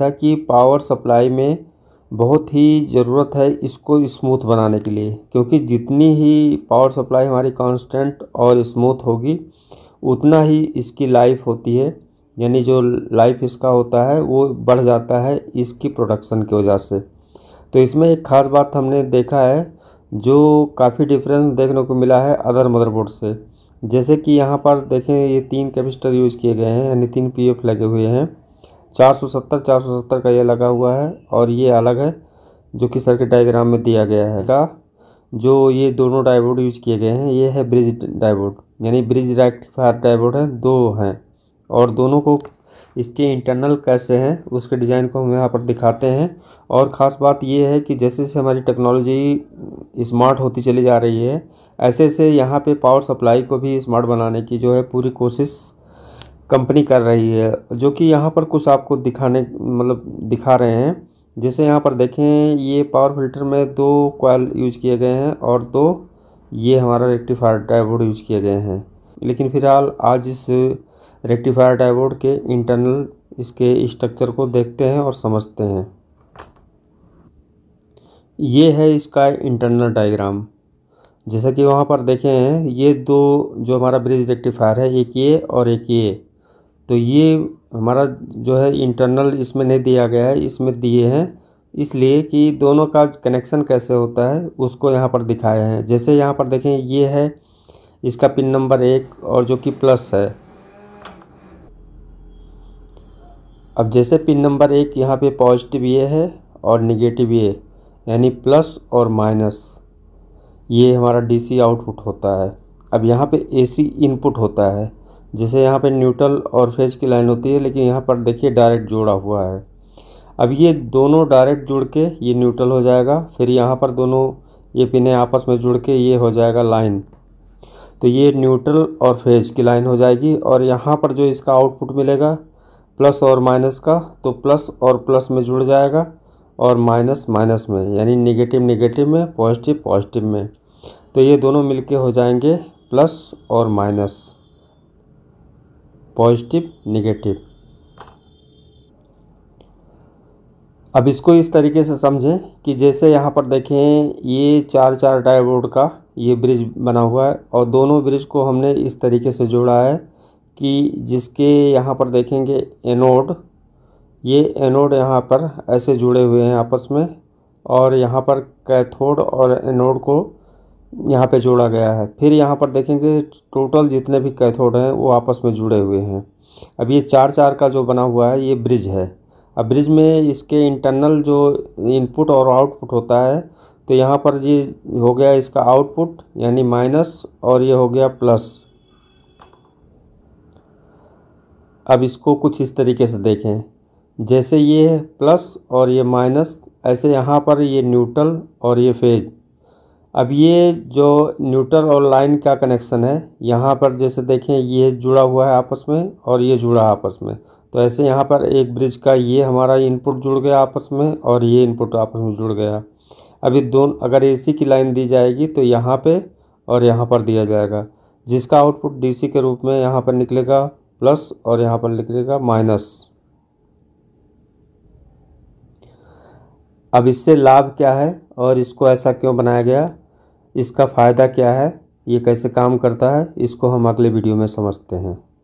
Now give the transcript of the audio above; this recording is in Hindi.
था कि पावर सप्लाई में बहुत ही ज़रूरत है इसको स्मूथ बनाने के लिए क्योंकि जितनी ही पावर सप्लाई हमारी कांस्टेंट और स्मूथ होगी उतना ही इसकी लाइफ होती है यानी जो लाइफ इसका होता है वो बढ़ जाता है इसकी प्रोडक्शन की वजह से तो इसमें एक ख़ास बात हमने देखा है जो काफ़ी डिफरेंस देखने को मिला है अदर मदरबोर्ड से जैसे कि यहाँ पर देखें ये तीन कैपेसिटर यूज़ किए गए हैं यानी तीन पीएफ लगे हुए हैं चार सौ सत्तर चार सौ सत्तर का ये लगा हुआ है और ये अलग है जो कि सर्किट डायग्राम में दिया गया है का जो ये दोनों डायबोर्ड यूज किए गए हैं ये है ब्रिज डायबोर्ड यानी ब्रिज रेक्टिफायर डायबोर्ड है दो हैं और दोनों को इसके इंटरनल कैसे हैं उसके डिज़ाइन को हम यहाँ पर दिखाते हैं और ख़ास बात यह है कि जैसे जैसे हमारी टेक्नोलॉजी स्मार्ट होती चली जा रही है ऐसे ऐसे यहाँ पे पावर सप्लाई को भी स्मार्ट बनाने की जो है पूरी कोशिश कंपनी कर रही है जो कि यहाँ पर कुछ आपको दिखाने मतलब दिखा रहे हैं जैसे यहाँ पर देखें ये पावर फिल्टर में दो कॉयल यूज किए गए हैं और दो ये हमारा रेक्टिफायर डाइबोर्ड यूज किए गए हैं लेकिन फिलहाल आज इस रेक्टिफायर डाइबोर्ड के इंटरनल इसके स्ट्रक्चर को देखते हैं और समझते हैं ये है इसका इंटरनल डायग्राम जैसा कि वहाँ पर देखें हैं ये दो जो हमारा ब्रिज रेक्टिफायर है एक ये और एक ये तो ये हमारा जो है इंटरनल इसमें नहीं दिया गया है इसमें दिए हैं इसलिए कि दोनों का कनेक्शन कैसे होता है उसको यहाँ पर दिखाए हैं जैसे यहाँ पर देखें ये है इसका पिन नंबर एक और जो कि प्लस है अब जैसे पिन नंबर एक यहाँ पे पॉजिटिव ये है और निगेटिव ये यानी प्लस और माइनस ये हमारा डीसी आउटपुट होता है अब यहाँ पे एसी इनपुट होता है जैसे यहाँ पे न्यूट्रल और फेज की लाइन होती है लेकिन यहाँ पर देखिए डायरेक्ट जोड़ा हुआ है अब ये दोनों डायरेक्ट जुड़ के ये न्यूट्रल हो जाएगा फिर यहाँ पर दोनों ये पिने आपस में जुड़ के ये हो जाएगा लाइन तो ये न्यूट्रल और फेज की लाइन हो जाएगी और यहाँ पर जो इसका आउटपुट मिलेगा प्लस और माइनस का तो प्लस और प्लस में जुड़ जाएगा और माइनस माइनस में यानी नेगेटिव नेगेटिव में पॉजिटिव पॉजिटिव में तो ये दोनों मिलके हो जाएंगे प्लस और माइनस पॉजिटिव निगेटिव अब इसको इस तरीके से समझें कि जैसे यहाँ पर देखें ये चार चार डाइवोड का ये ब्रिज बना हुआ है और दोनों ब्रिज को हमने इस तरीके से जोड़ा है कि जिसके यहाँ पर देखेंगे एनोड ये एनोड यहाँ पर ऐसे जुड़े हुए हैं आपस में और यहाँ पर कैथोड और एनोड को यहाँ पे जोड़ा गया है फिर यहाँ पर देखेंगे टोटल जितने भी कैथोड हैं वो आपस में जुड़े हुए हैं अब ये चार चार का जो बना हुआ है ये ब्रिज है अब ब्रिज में इसके इंटरनल जो इनपुट और आउटपुट होता है तो यहाँ पर ये हो गया इसका आउटपुट यानी माइनस और ये हो गया प्लस अब इसको कुछ इस तरीके से देखें जैसे ये प्लस और ये माइनस ऐसे यहाँ पर ये न्यूट्रल और ये फेज अब ये जो न्यूट्रल और लाइन का कनेक्शन है यहाँ पर जैसे देखें ये जुड़ा हुआ है आपस में और ये जुड़ा आपस में तो ऐसे यहाँ पर एक ब्रिज का ये हमारा इनपुट जुड़ गया आपस में और ये इनपुट आपस में जुड़ गया अभी दोनों अगर एसी की लाइन दी जाएगी तो यहाँ पे और यहाँ पर दिया जाएगा जिसका आउटपुट डीसी के रूप में यहाँ पर निकलेगा प्लस और यहाँ पर निकलेगा माइनस अब इससे लाभ क्या है और इसको ऐसा क्यों बनाया गया इसका फ़ायदा क्या है ये कैसे काम करता है इसको हम अगले वीडियो में समझते हैं